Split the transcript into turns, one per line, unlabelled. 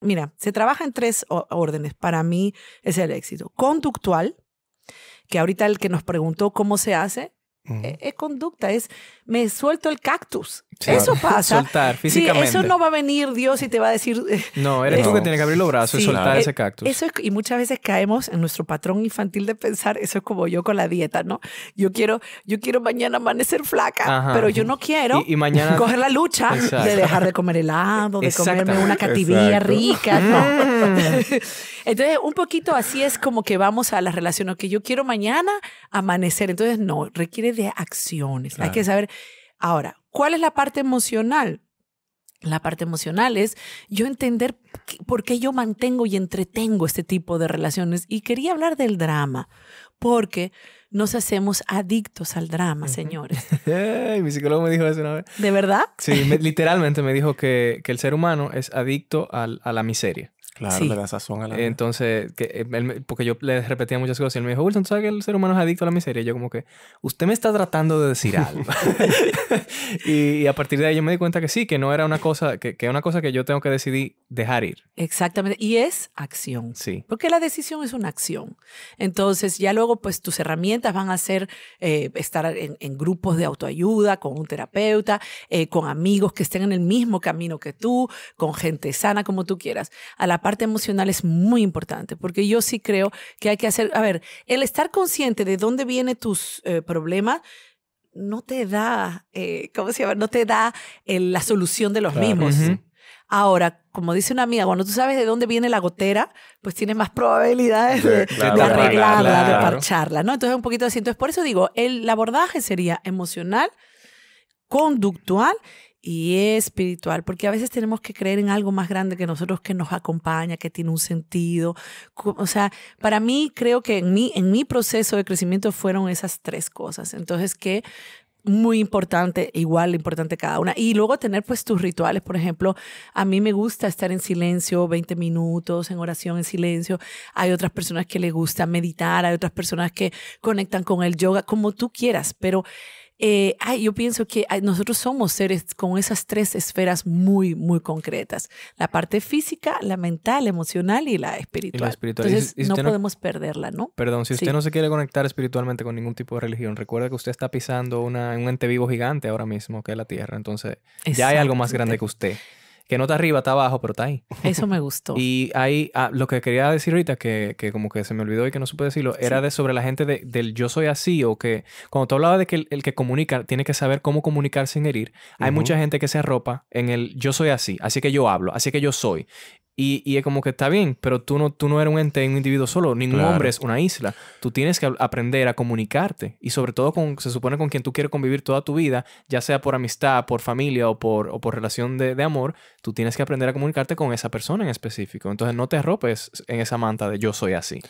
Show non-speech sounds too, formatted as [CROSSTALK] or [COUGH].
Mira, se trabaja en tres órdenes. Para mí es el éxito. Conductual, que ahorita el que nos preguntó cómo se hace, e-, es conducta, es me suelto el cactus. eso pasa. Soltar Sí, eso no va a venir Dios y te va a decir. Eh,
no, eres tú eh, que tienes que abrir los brazos y soltar eh, ese cactus.
y muchas veces caemos en nuestro patrón infantil de pensar, eso es como yo con la dieta, ¿no? Yo quiero, yo quiero mañana amanecer flaca, pero yo no quiero y, mañana... [LAUGHS] coger la lucha de dejar de comer helado, de comerme una cativilla rica. ¿no? Mm. [LAUGHS] Entonces, un poquito así es como que vamos a relación relaciones, que yo quiero mañana amanecer. Entonces, no, requiere de acciones. Hay que saber. Ahora, ¿cuál es la parte emocional? La parte emocional es yo entender por qué yo mantengo y entretengo este tipo de relaciones. Y quería hablar del drama, porque nos hacemos adictos al drama, señores.
[LAUGHS] Mi psicólogo me dijo eso una vez. ¿De verdad? Sí, [LAUGHS] literalmente me dijo que, el ser humano es adicto a la miseria. Claro, de la sazón a la Entonces, que eh, porque yo le repetía muchas cosas y él me dijo, Wilson, ¿sabes que el ser humano es adicto a la miseria? Y yo como que, usted me está tratando de decir [LAUGHS] algo. [LAUGHS] y, a partir de ahí yo me di cuenta que sí, que no era una cosa, que, que una cosa que yo tengo que decidir dejar ir.
Exactamente, y es acción. Sí. Porque la decisión es una acción. Entonces, ya luego, pues tus herramientas van a ser eh, estar en, grupos de autoayuda, con un terapeuta, eh, con amigos que estén en el mismo camino que tú, con gente sana, como tú quieras. A la parte emocional es muy importante, porque yo sí creo que hay que hacer, a ver, el estar consciente de dónde vienen tus eh, problemas no te da, ¿cómo se llama? No te da la solución de los mismos. Ahora, como dice una amiga, cuando tú sabes de dónde viene la gotera, pues tienes más probabilidades de, arreglarla, de parcharla, ¿no? Entonces, un poquito así. Entonces, por eso digo, el, abordaje sería emocional, conductual y espiritual, porque a veces tenemos que creer en algo más grande que nosotros que nos acompaña, que tiene un sentido. O sea, para mí creo que en mi, en mi proceso de crecimiento fueron esas tres cosas. Entonces, que muy importante, e igual importante cada una. Y luego tener pues tus rituales, por ejemplo, a mí me gusta estar en silencio 20 minutos, en oración en silencio. Hay otras personas que le gusta meditar, hay otras personas que conectan con el yoga, como tú quieras, pero eh, ay, yo pienso que nosotros somos seres con esas tres esferas muy, muy concretas. La parte física, la mental, emocional y la espiritual. espiritual. Entonces, no, podemos perderla, ¿no? Perdón, si usted no se
quiere conectar espiritualmente con ningún tipo de religión, recuerda que usted está pisando una, un ente vivo gigante ahora mismo, que es la Tierra. Entonces, ya hay algo más grande que usted que no está arriba, está abajo, pero está ahí. Eso me gustó. [LAUGHS] Y ahí, ah, lo que quería decir ahorita, que, como que se me olvidó y que no supe decirlo, era de sobre la gente del yo soy así, o que cuando tú hablabas de que el, que comunica tiene que saber cómo comunicar sin herir, hay mucha gente que se arropa en el yo soy así, así que yo hablo, así que yo soy. Y, y, es como que está bien, pero tú no, tú no eres un ente, un individuo solo. Ningún hombre es una isla. Tú tienes que aprender a comunicarte. Y sobre todo, con, se supone con quien tú quieres convivir toda tu vida, ya sea por amistad, por familia o por, por relación de, amor, tú tienes que aprender a comunicarte con esa persona en específico. Entonces no te rompes en esa manta de yo soy así.